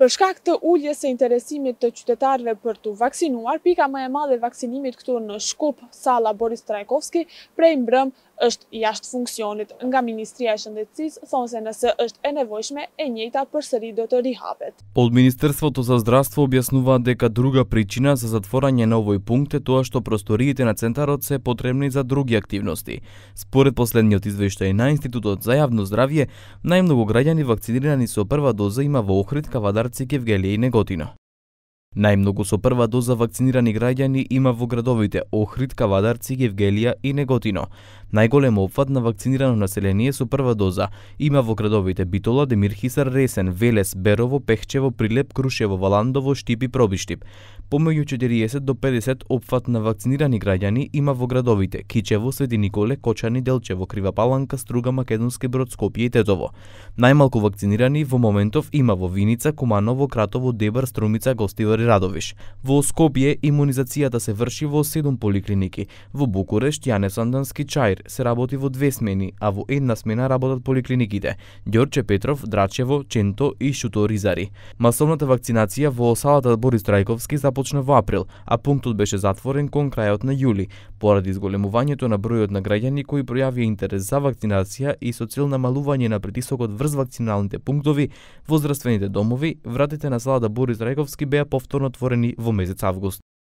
Për shkak të ulljes së interesimit të qytetarëve për të vaksinuar, pika më e madhe e vaksinimit këtu në Shkup, salla Boris Trajkovski, prej mbrëm është jashtë funksionit nga Ministria e Shëndetësisë thonë se nëse është e nevojshme, e njëjta përsëri do të rihapet. Од Министерството за здравство објаснува дека друга причина за затворање на овој пункт е тоа што просториите на центарот се потребни за други активности. Според последниот извештај на Институтот за јавно здравје, најмногу граѓани вакцинирани со прва доза има во Охрид, Кавадарци, Кевгелија и Неготино. Најмногу со прва доза вакцинирани граѓани има во градовите Охрид, Кавадарци, Гевгелија и Неготино. Најголем опфат на вакцинирано население со прва доза има во градовите Битола, Демир Хисар, Ресен, Велес, Берово, Пехчево, Прилеп, Крушево, Валандово, Штип и Пробиштип. Помеѓу 40 до 50 опфат на вакцинирани граѓани има во градовите Кичево, Свети Николе, Кочани, Делчево, Крива Паланка, Струга, Македонски брод, Скопје и Тетово. Најмалку вакцинирани во моментов има во Виница, Куманово, Кратово, Дебар, Струмица, Гостивар и Радовиш. Во Скопје имунизацијата се врши во 7 поликлиники, во Букурешт Јане Сандански, Чаир, Пример, се работи во две смени, а во една смена работат поликлиниките Ѓорче Петров, Драчево, Ченто и Ризари. Масовната вакцинација во салата Борис Трајковски започна во април, а пунктот беше затворен кон крајот на јули, поради изголемувањето на бројот на граѓани кои пројавија интерес за вакцинација и со цел намалување на притисокот врз вакциналните пунктови, во здравствените домови, вратите на салата Борис Трајковски беа повторно отворени во месец август.